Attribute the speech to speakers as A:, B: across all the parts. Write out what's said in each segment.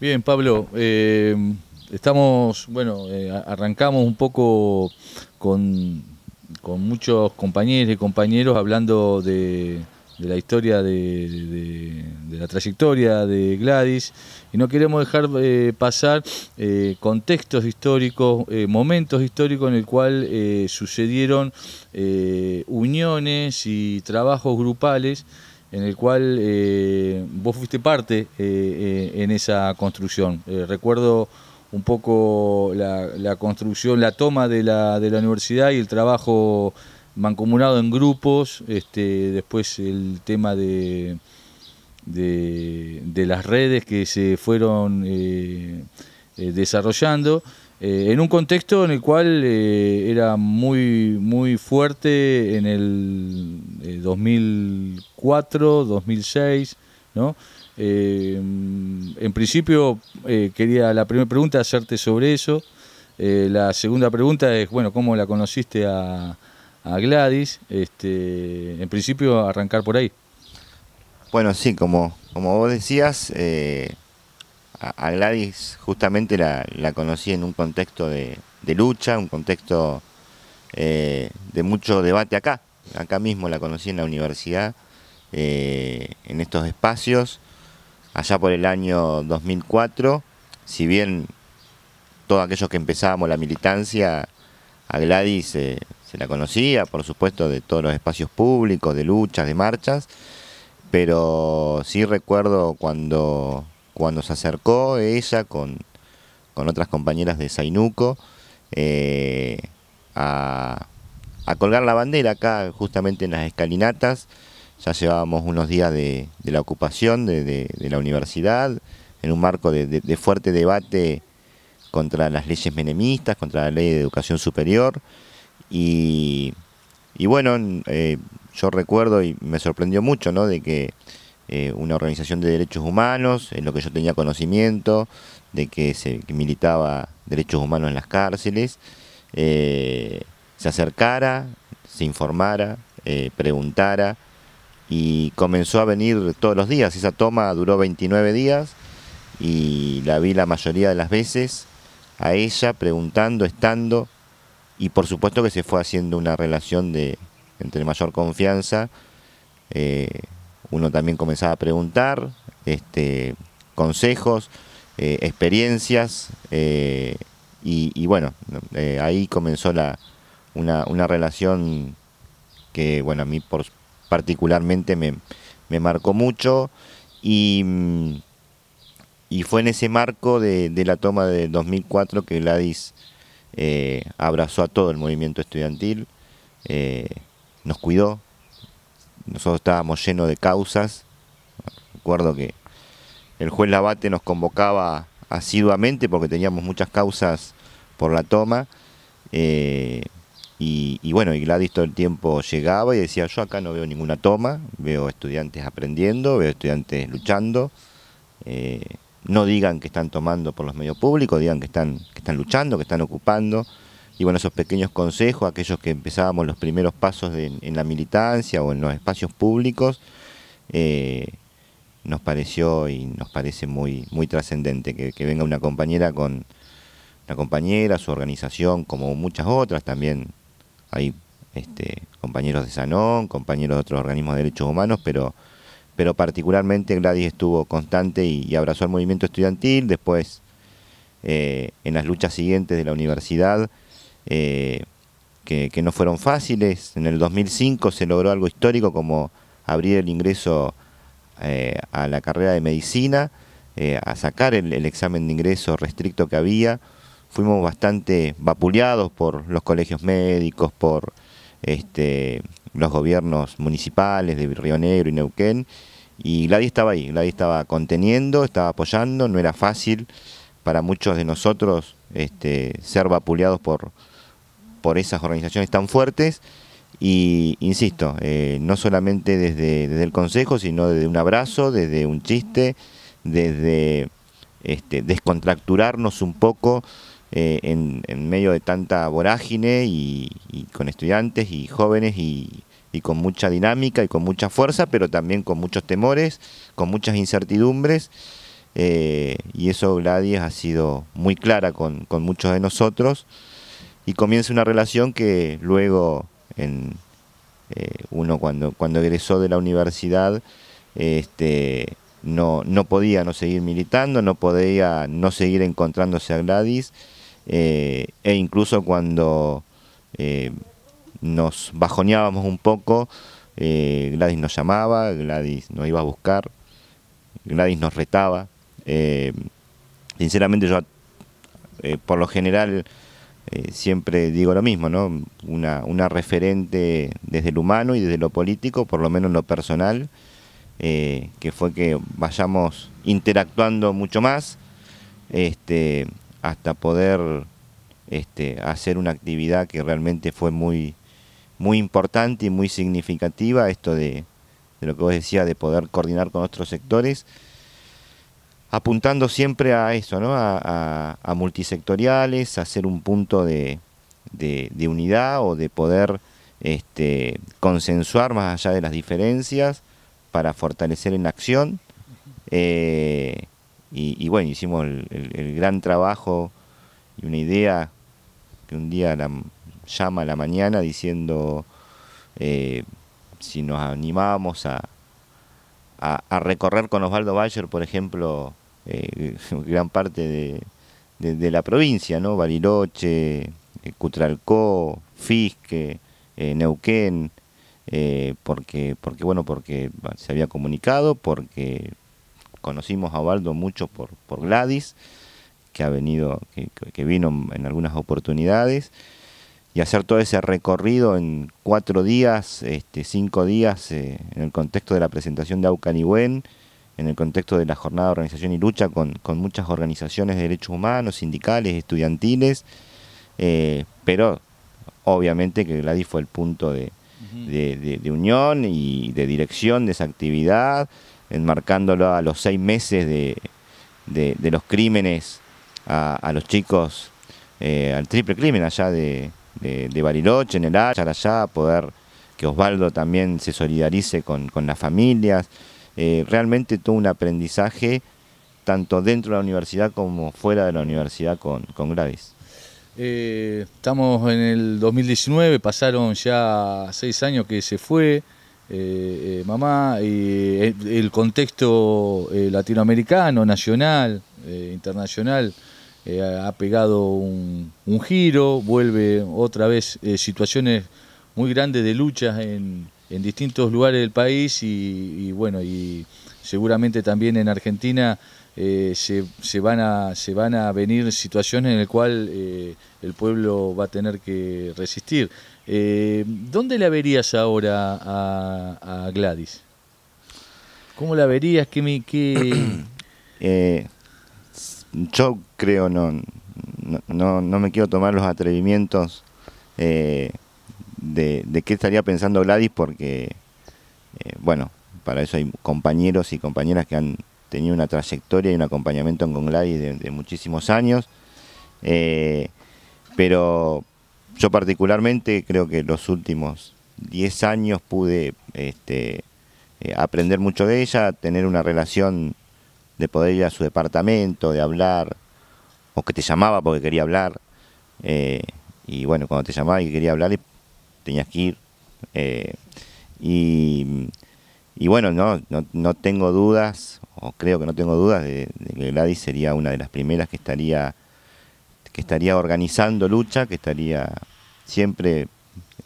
A: Bien, Pablo, eh, estamos, bueno, eh, arrancamos un poco con, muchos compañeros y compañeros hablando de, la historia de, la trayectoria de Gladys y no queremos dejar eh, pasar contextos históricos, momentos históricos en el cual sucedieron uniones y trabajos grupales en el cual eh, vos fuiste parte eh, eh, en esa construcción. recuerdo un poco la, construcción, la toma de la, universidad y el trabajo mancomunado en grupos, este, después el tema de las redes que se fueron desarrollando. Eh, en un contexto en el cual eh, era muy, muy fuerte en el 2004, eh, 2006, ¿no? en principio quería la primera pregunta hacerte sobre eso. la segunda pregunta es, bueno, ¿cómo la conociste a, Gladys? Este, en principio arrancar por ahí.
B: Bueno, sí, como, como vos decías, a, Gladys justamente la, conocí en un contexto de, lucha, un contexto eh, de mucho debate acá. Acá mismo la conocí en la universidad, eh, en estos espacios, allá por el año 2004. Si bien todos aquellos que empezábamos la militancia, a Gladys eh, se la conocía, por supuesto, de todos los espacios públicos, de luchas, de marchas, pero sí recuerdo cuando cuando se acercó ella con, con otras compañeras de Zainuco eh, a, colgar la bandera acá justamente en las escalinatas. Ya llevábamos unos días de, la ocupación de, la universidad en un marco de, fuerte debate contra las leyes menemistas, contra la ley de educación superior. Y, y bueno, eh, yo recuerdo y me sorprendió mucho ¿no? de que eh, una organización de derechos humanos, en lo que yo tenía conocimiento de que se militaba derechos humanos en las cárceles, eh, se acercara, se informara, eh, preguntara y comenzó a venir todos los días. Esa toma duró 29 días y la vi la mayoría de las veces a ella preguntando, estando y por supuesto que se fue haciendo una relación de entre mayor confianza uno también comenzaba a preguntar este, consejos, eh, experiencias, eh, y, bueno, eh, ahí comenzó la, una, una, relación que, bueno, a mí por, particularmente me, me, marcó mucho, y, fue en ese marco de, de la toma de 2004 que Gladys abrazó a todo el movimiento estudiantil, nos cuidó, nosotros estábamos llenos de causas. Recuerdo que el juez Labate nos convocaba asiduamente porque teníamos muchas causas por la toma. Eh, y, bueno, y Gladys todo el tiempo llegaba y decía, yo acá no veo ninguna toma, veo estudiantes aprendiendo, veo estudiantes luchando. Eh, no digan que están tomando por los medios públicos, digan que están, que están luchando, que están ocupando y bueno, esos pequeños consejos, aquellos que empezábamos los primeros pasos en la militancia o en los espacios públicos, eh, nos pareció y nos parece muy, muy trascendente que, venga una compañera con una compañera, su organización, como muchas otras también. Hay este, compañeros de Sanón, compañeros de otros organismos de derechos humanos, pero, particularmente Gladys estuvo constante y, abrazó al movimiento estudiantil, después eh, en las luchas siguientes de la universidad eh, que, no fueron fáciles. En el 2005 se logró algo histórico como abrir el ingreso eh, a la carrera de medicina, eh, a sacar el, examen de ingreso restricto que había. Fuimos bastante vapuleados por los colegios médicos, por este, los gobiernos municipales de Río Negro y Neuquén. Y Gladys estaba ahí, Gladys estaba conteniendo, estaba apoyando, no era fácil para muchos de nosotros este, ser vapuleados por, por esas organizaciones tan fuertes. Y insisto, eh, no solamente desde, desde, el consejo, sino desde un abrazo, desde un chiste, desde este, descontracturarnos un poco eh, en, medio de tanta vorágine y, con estudiantes y jóvenes y, con mucha dinámica y con mucha fuerza, pero también con muchos temores, con muchas incertidumbres. Eh, y eso Gladys ha sido muy clara con muchos de nosotros y comienza una relación que luego en, eh, uno cuando, cuando egresó de la universidad este, no, podía no seguir militando, no podía no seguir encontrándose a Gladys eh, e incluso cuando eh, nos bajoneábamos un poco, Gladys nos llamaba, Gladys nos iba a buscar, Gladys nos retaba. sinceramente yo por lo general eh, siempre digo lo mismo, ¿no? Una, una, referente desde lo humano y desde lo político, por lo menos en lo personal, eh, que fue que vayamos interactuando mucho más este, hasta poder este, hacer una actividad que realmente fue muy, muy importante y muy significativa, esto de, de lo que vos decías, de poder coordinar con otros sectores apuntando siempre a eso, ¿no? a, multisectoriales, a ser un punto de, de, unidad o de poder este, consensuar más allá de las diferencias para fortalecer en acción. Eh, y, bueno, hicimos el, gran trabajo y una idea que un día la, llama a la mañana diciendo eh, si nos animábamos a recorrer con Osvaldo Bayer, por ejemplo, eh, gran parte de, la provincia, ¿no? Bariloche, eh, Cutralcó, Fisque, eh, Neuquén, eh, porque, porque, bueno, porque se había comunicado, porque conocimos a Baldo mucho por, por Gladys, que ha venido, que, vino en algunas oportunidades y hacer todo ese recorrido en cuatro días, este, cinco días, en el contexto de la presentación de Aucaniwen en el contexto de la jornada de organización y lucha con, con muchas organizaciones de derechos humanos, sindicales, estudiantiles, eh, pero obviamente que Gladys fue el punto de, unión y de dirección de esa actividad, enmarcándolo a los seis meses de, los crímenes a, los chicos, eh, al triple crimen allá de, Bariloche, en el Áchar, allá, poder que Osvaldo también se solidarice con, con las familias. Eh, realmente tuvo un aprendizaje tanto dentro de la universidad como fuera de la universidad con, con Gravis.
A: Eh, estamos en el 2019, pasaron ya seis años que se fue eh, mamá, el, contexto latinoamericano, nacional, internacional, ha pegado un, giro, vuelve otra vez situaciones muy grandes de luchas en, en distintos lugares del país y, bueno, y seguramente también en Argentina eh, se, van a, se van a venir situaciones en las cuales eh, el pueblo va a tener que resistir. Eh, ¿Dónde la verías ahora a, Gladys? ¿Cómo la verías? que me, qué...
B: yo creo no, no, no, me quiero tomar los atrevimientos eh, de, qué estaría pensando Gladys, porque, eh, bueno, para eso hay compañeros y compañeras que han tenido una trayectoria y un acompañamiento con Gladys de, muchísimos años. Eh, pero yo particularmente creo que los últimos 10 años pude este, eh, aprender mucho de ella, tener una relación de poder ir a su departamento, de hablar, o que te llamaba porque quería hablar. y bueno, cuando te llamaba y quería hablar, tenía que ir. Eh, y, bueno, no, no, no, tengo dudas, o creo que no tengo dudas, de, que Gladys sería una de las primeras que estaría, que estaría organizando lucha, que estaría siempre,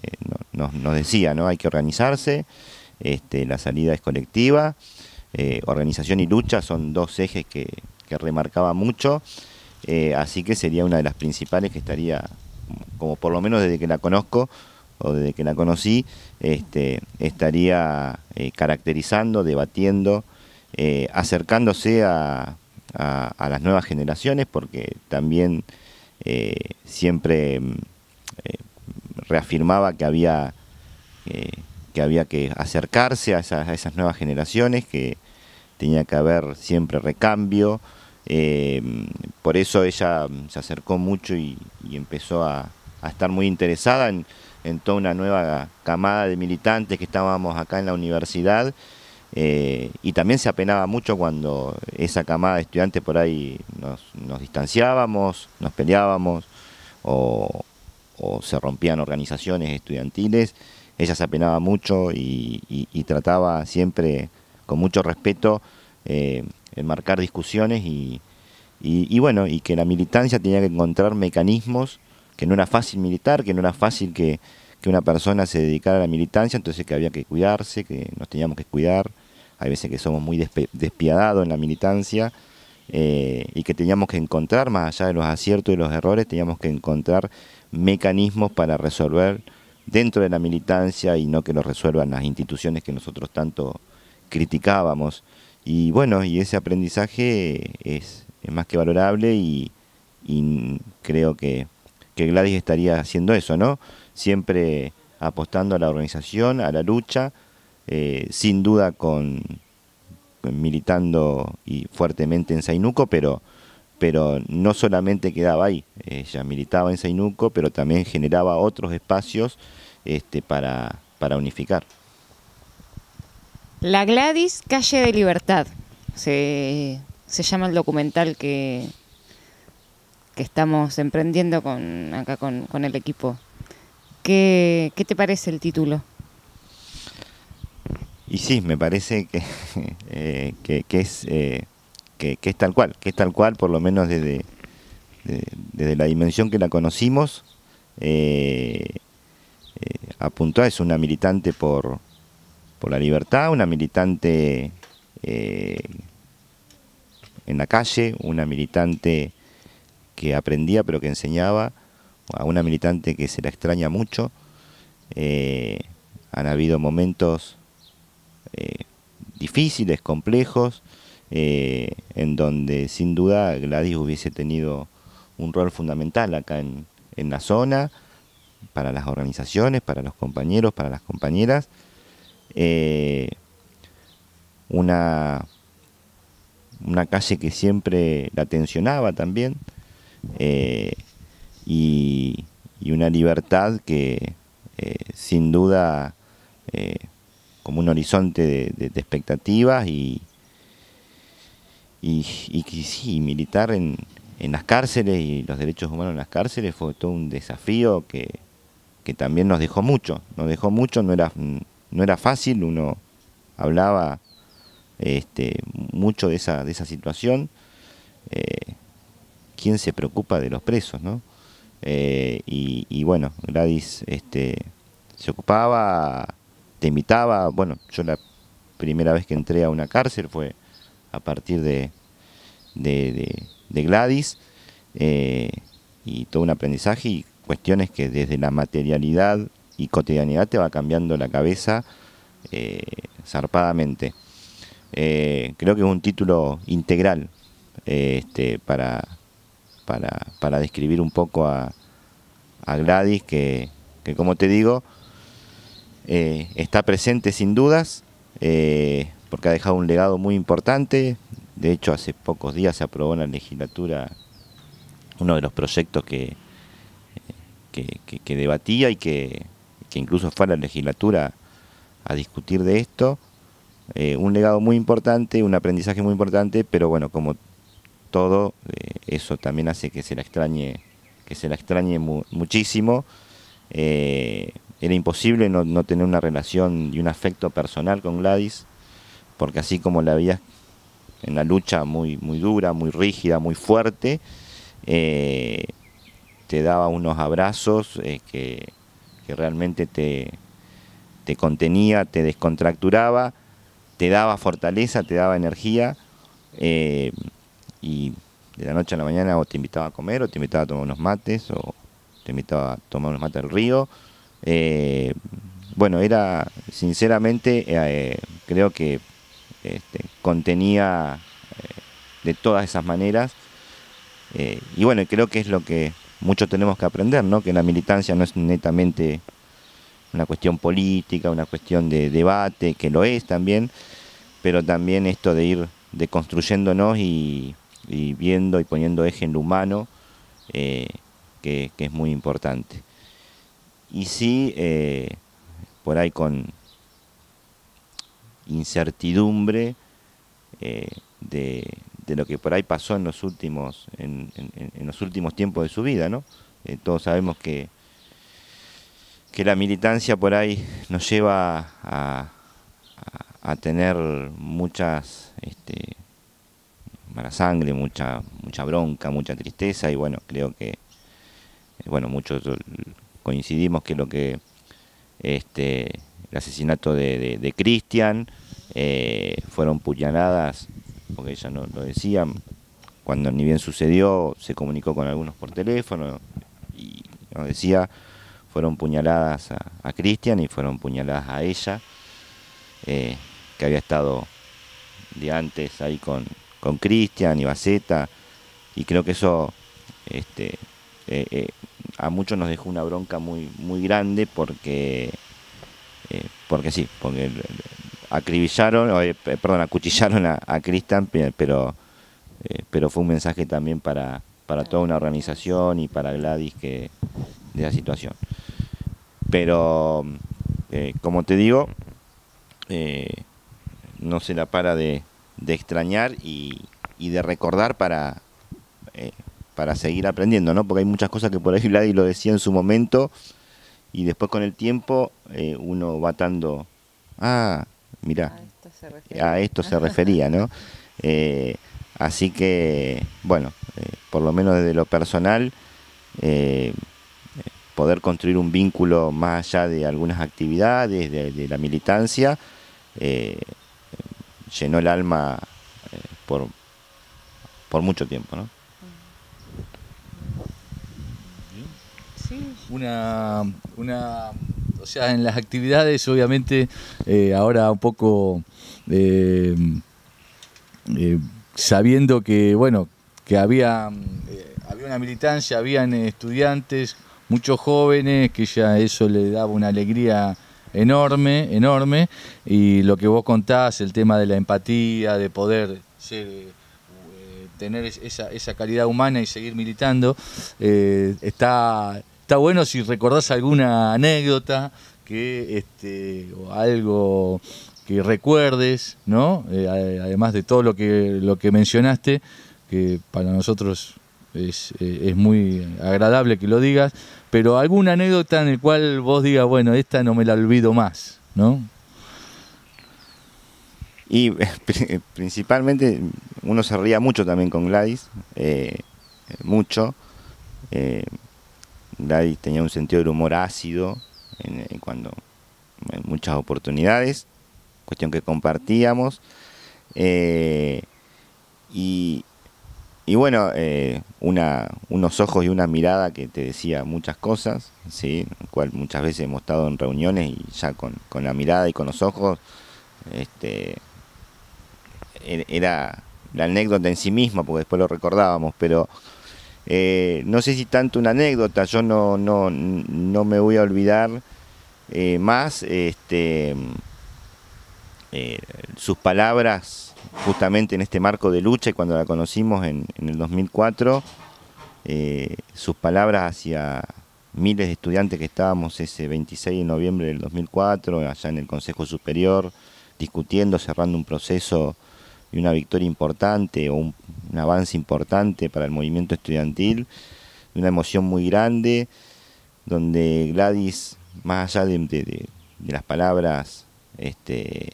B: eh, nos decía, ¿no? Hay que organizarse, este, la salida es colectiva, eh, organización y lucha son dos ejes que, que remarcaba mucho, así que sería una de las principales que estaría, como por lo menos desde que la conozco, o desde que la conocí, este, estaría eh, caracterizando, debatiendo, eh, acercándose a, las nuevas generaciones, porque también eh, siempre mm, reafirmaba que había que, había que acercarse a esas, nuevas generaciones, que tenía que haber siempre recambio. por eso ella mm, se acercó mucho y empezó a, estar muy interesada en, en toda una nueva camada de militantes que estábamos acá en la universidad. Eh, y también se apenaba mucho cuando esa camada de estudiantes por ahí nos, nos distanciábamos, nos peleábamos o, se rompían organizaciones estudiantiles. Ella se apenaba mucho y, trataba siempre con mucho respeto eh, en enmarcar discusiones y, y, bueno, y que la militancia tenía que encontrar mecanismos que no era fácil militar, que no era fácil que, una persona se dedicara a la militancia, entonces que había que cuidarse, que nos teníamos que cuidar, hay veces que somos muy despiadados en la militancia eh, y que teníamos que encontrar, más allá de los aciertos y los errores, teníamos que encontrar mecanismos para resolver dentro de la militancia y no que lo resuelvan las instituciones que nosotros tanto criticábamos. Y bueno, y ese aprendizaje es, más que valorable y creo que que Gladys estaría haciendo eso, ¿no? Siempre apostando a la organización, a la lucha, eh, sin duda con, militando y fuertemente en Sainuco, pero, pero no solamente quedaba ahí, ella militaba en Zainuco, pero también generaba otros espacios este, para, para unificar.
A: La Gladys, Calle de Libertad, se llama el documental que, que estamos emprendiendo con, acá con, el equipo. ¿Qué, te parece el título?
B: Y sí, me parece que, eh, es, eh, que, es tal cual, que es tal cual, por lo menos desde, desde la dimensión que la conocimos. Eh, apuntó a es una militante por, por la libertad, una militante en la calle, una militante que aprendía, pero que enseñaba a una militante que se la extraña mucho. Eh, han habido momentos eh, difíciles, complejos, eh, en donde sin duda Gladys hubiese tenido un rol fundamental acá en, en la zona, para las organizaciones, para los compañeros, para las compañeras. una, una calle que siempre la tensionaba también. Eh, y, una libertad que eh, sin duda eh, como un horizonte de, expectativas y, y, militar en, en las cárceles y los derechos humanos en las cárceles fue todo un desafío que, también nos dejó mucho, nos dejó mucho, no era, no era fácil, uno hablaba este, mucho de esa, de esa situación quién se preocupa de los presos, eh, y, bueno, Gladys este, se ocupaba, te invitaba, bueno, yo la primera vez que entré a una cárcel fue a partir de, Gladys, eh, y todo un aprendizaje y cuestiones que desde la materialidad y cotidianidad te va cambiando la cabeza eh, zarpadamente. creo que es un título integral este, para, para, describir un poco a, a Gladys, que, como te digo, eh, está presente sin dudas, eh, porque ha dejado un legado muy importante. De hecho, hace pocos días se aprobó en la legislatura uno de los proyectos que, que, debatía y que, incluso fue a la legislatura a discutir de esto. Eh, un legado muy importante, un aprendizaje muy importante, pero bueno, como todo, eh, eso también hace que se la extrañe, que se la extrañe muchísimo. Eh, era imposible no, tener una relación y un afecto personal con Gladys, porque así como la veías en la lucha muy, muy dura, muy rígida, muy fuerte, eh, te daba unos abrazos que, realmente te, te, contenía, te descontracturaba, te daba fortaleza, te daba energía y de la noche a la mañana o te invitaba a comer o te invitaba a tomar unos mates o te invitaba a tomar unos mates al río. Eh, bueno, era, sinceramente, eh, creo que este, contenía eh, de todas esas maneras. y bueno, creo que es lo que muchos tenemos que aprender, ¿no? Que la militancia no es netamente una cuestión política, una cuestión de debate, que lo es también, pero también esto de ir deconstruyéndonos y y viendo y poniendo eje en lo humano, eh, que, es muy importante. Y sí, eh, por ahí con incertidumbre eh, de, lo que por ahí pasó en los últimos, en, los últimos tiempos de su vida, ¿no? todos sabemos que, que la militancia por ahí nos lleva a, tener muchas este, mala sangre, mucha, mucha bronca, mucha tristeza y bueno, creo que, eh, bueno, muchos coincidimos que lo que este, el asesinato de, Cristian eh, fueron puñaladas, porque ella no lo decía, cuando ni bien sucedió se comunicó con algunos por teléfono y nos decía, fueron puñaladas a, Cristian y fueron puñaladas a ella, eh, que había estado de antes ahí con, con Cristian y Baceta, y creo que eso este, eh, eh, a muchos nos dejó una bronca muy, muy grande porque, eh, porque sí, porque acribillaron, perdón, acuchillaron a, a Cristian, pero, pero fue un mensaje también para, para toda una organización y para Gladys que, de la situación. Pero, como te digo, no se la para de, de extrañar y, y de recordar para, eh, para seguir aprendiendo, ¿no? Porque hay muchas cosas que por ahí Vladi lo decía en su momento y después con el tiempo eh, uno va dando... ah, mirá, a esto se refería, esto se refería ¿no? Eh, así que, bueno, por lo menos desde lo personal, poder construir un vínculo más allá de algunas actividades, de, de la militancia, llenó el alma eh, por, mucho tiempo, ¿no?
A: Una, o sea, en las actividades, obviamente, eh, ahora un poco eh, sabiendo que, bueno, que había, había una militancia, habían estudiantes, muchos jóvenes, que ya eso le daba una alegría enorme, enorme, y lo que vos contás, el tema de la empatía, de poder eh, eh, tener esa, esa, calidad humana y seguir militando, eh, está, está bueno si recordás alguna anécdota que este, o algo que recuerdes, ¿no? además de todo lo que, lo que mencionaste, que para nosotros eh, es, muy agradable que lo digas, pero alguna anécdota en la cual vos digas, bueno, esta no me la olvido más,
B: ¿no? Y eh, eh, principalmente uno se ría mucho también con Gladys, mucho. Gladys tenía un sentido del humor ácido en, cuando muchas oportunidades, cuestión que compartíamos. y, y bueno, eh, una, unos ojos y una mirada que te decía muchas cosas, ¿sí? cual muchas veces hemos estado en reuniones y ya con, la mirada y con los ojos, este, e-, era la anécdota en sí misma, porque después lo recordábamos, pero eh, no sé si tanto una anécdota, yo no, me voy a olvidar eh, más este, sus palabras justamente en este marco de lucha y cuando la conocimos en, el 2004, eh, sus palabras hacia miles de estudiantes que estábamos ese 26 de noviembre del 2004, allá en el Consejo Superior, discutiendo, cerrando un proceso y una victoria importante o un, avance importante para el movimiento estudiantil, de una emoción muy grande, donde Gladys, más allá de, de las palabras, este,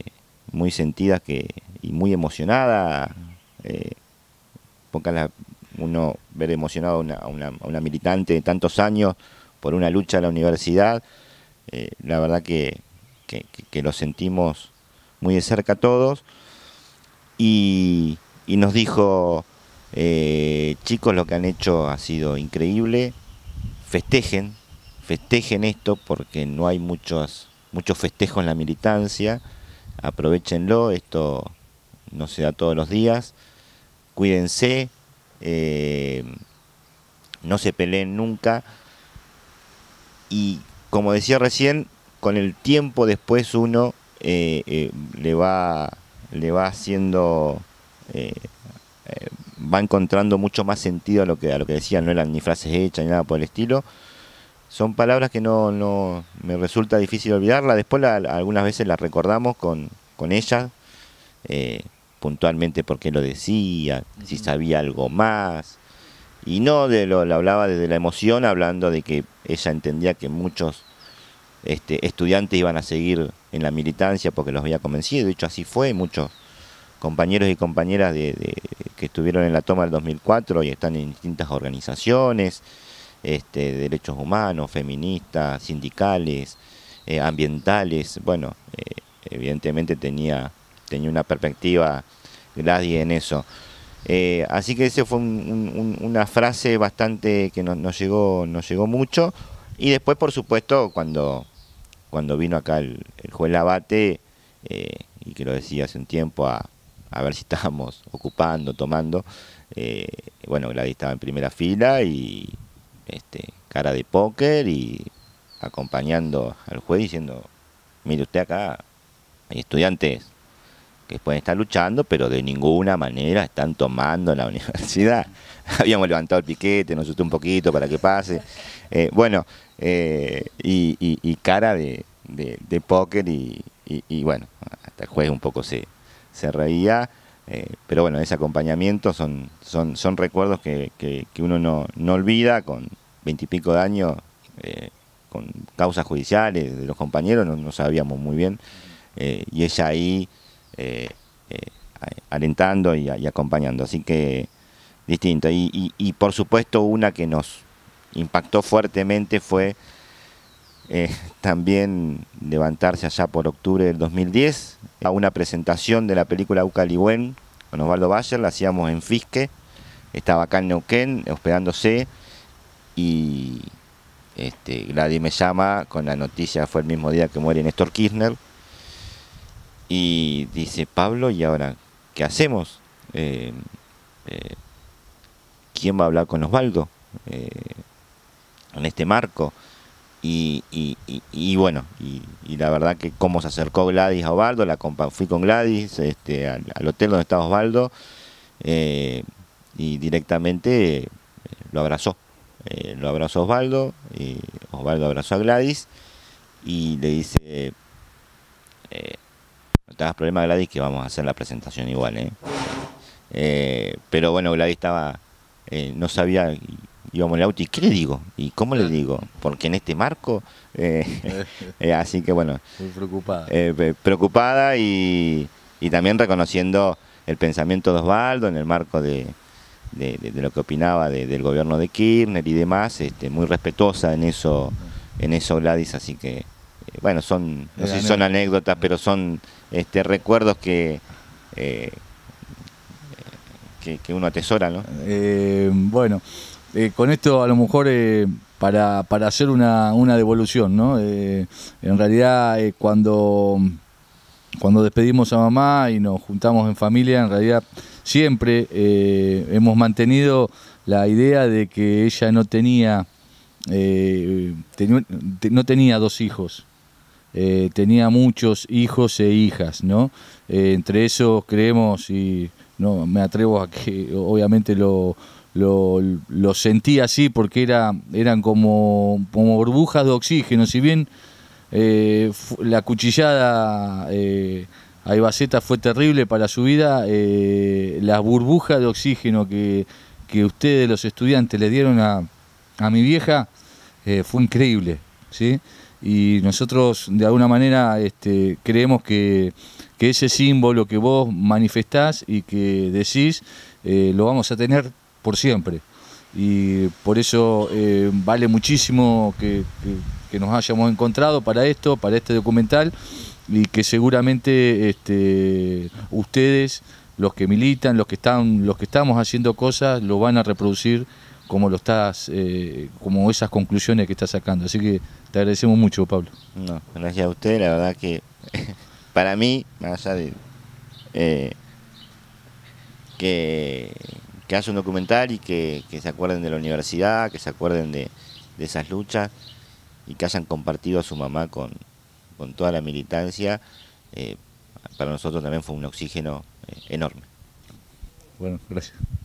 B: muy sentida que, y muy emocionada. Eh, la, uno ver emocionado a una, a, una, militante de tantos años por una lucha a la universidad, eh, la verdad que, que, lo sentimos muy de cerca todos. Y, nos dijo, eh, chicos, lo que han hecho ha sido increíble, festejen, festejen esto porque no hay muchos, muchos festejos en la militancia aprovechenlo, esto no se da todos los días, cuídense, eh, no se peleen nunca y como decía recién, con el tiempo después uno eh, eh, le, va, le va haciendo... va encontrando mucho más sentido a lo que a lo que decían, no eran ni frases hechas ni nada por el estilo, son palabras que no, no me resulta difícil olvidarla Después algunas veces las recordamos con, con ella eh, puntualmente porque lo decía, si sabía algo más. Y no de lo, hablaba desde la emoción, hablando de que ella entendía que muchos este, estudiantes iban a seguir en la militancia porque los había convencido. De hecho, así fue. Muchos compañeros y compañeras de, que estuvieron en la toma del 2004 y están en distintas organizaciones. Este, derechos humanos, feministas, sindicales, eh, ambientales. Bueno, eh, evidentemente tenía, tenía una perspectiva Gladys en eso. Eh, así que esa fue una frase bastante que nos, llegó, nos llegó mucho. Y después, por supuesto, cuando, cuando vino acá el, el juez Labate, y que lo decía hace un tiempo, a, a ver si estábamos ocupando, tomando, bueno, Gladys estaba en primera fila y, este, cara de póker y acompañando al juez diciendo, mire usted acá, hay estudiantes que pueden estar luchando, pero de ninguna manera están tomando la universidad. Habíamos levantado el piquete, nos usted un poquito para que pase. Eh, bueno, eh, y, cara de, de, póker y, y, bueno, hasta el juez un poco se, se reía. Eh, pero bueno, ese acompañamiento son, son, son recuerdos que, que, uno no, no, olvida con veintipico de años, eh, con causas judiciales de los compañeros, no, sabíamos muy bien. Eh, y es ahí alentando y, acompañando. Así que distinto. y, y por supuesto una que nos impactó fuertemente fue eh, también levantarse allá por octubre del 2010 a una presentación de la película Ucaliwen con Osvaldo Bayer, la hacíamos en Fisque, estaba acá en Neuquén hospedándose y este, Gladys me llama con la noticia, fue el mismo día que muere Néstor Kirchner y dice, Pablo, ¿y ahora qué hacemos? Eh, eh, ¿Quién va a hablar con Osvaldo en este marco? Y, y, bueno, y, la verdad que cómo se acercó Gladys a Osvaldo, la fui con Gladys este, al, hotel donde estaba Osvaldo eh, y directamente eh, lo abrazó. Eh, lo abrazó Osvaldo, y Osvaldo abrazó a Gladys y le dice, no te hagas problema Gladys que vamos a hacer la presentación igual. pero bueno, Gladys estaba, no sabía y en el auto y ¿qué le digo? ¿Y cómo le digo? Porque en este marco, eh, eh, así que bueno. Muy preocupada. Eh, preocupada y, y, también reconociendo el pensamiento de Osvaldo en el marco de, de, lo que opinaba del gobierno de Kirchner y demás, este, muy respetuosa en eso, en eso Gladys, así que bueno, son, no sé si son anécdotas, pero son este, recuerdos que... Que, uno atesora, ¿no?
A: bueno, eh, con esto a lo mejor eh, para, hacer una, devolución, ¿no? Eh, en realidad cuando, cuando despedimos a mamá y nos juntamos en familia, en realidad siempre hemos mantenido la idea de que ella no tenía, no tenía dos hijos. tenía muchos hijos e hijas, ¿no? entre esos creemos y no me atrevo a que obviamente lo, lo, lo sentí así porque era, eran como, como burbujas de oxígeno, si bien eh, la cuchillada eh, a Ibaceta fue terrible para su vida, eh, las burbujas de oxígeno que, ustedes los estudiantes le dieron a, a mi vieja fue increíble, ¿sí? Y nosotros de alguna manera este, creemos que, que ese símbolo que vos manifestás y que decís, lo vamos a tener por siempre. Y por eso eh, vale muchísimo que, nos hayamos encontrado para esto, para este documental, y que seguramente este, ustedes, los que militan, los que, están, los que estamos haciendo cosas, lo van a reproducir como lo estás, eh, como esas conclusiones que estás sacando. Así que
B: te agradecemos mucho, Pablo. No, gracias a usted, la verdad que para mí, me allá de eh, que que haya un documental y que, se acuerden de la universidad, que se acuerden de, esas luchas y que hayan compartido a su mamá con, toda la militancia. Eh, para nosotros también fue un oxígeno eh, enorme. Bueno, gracias.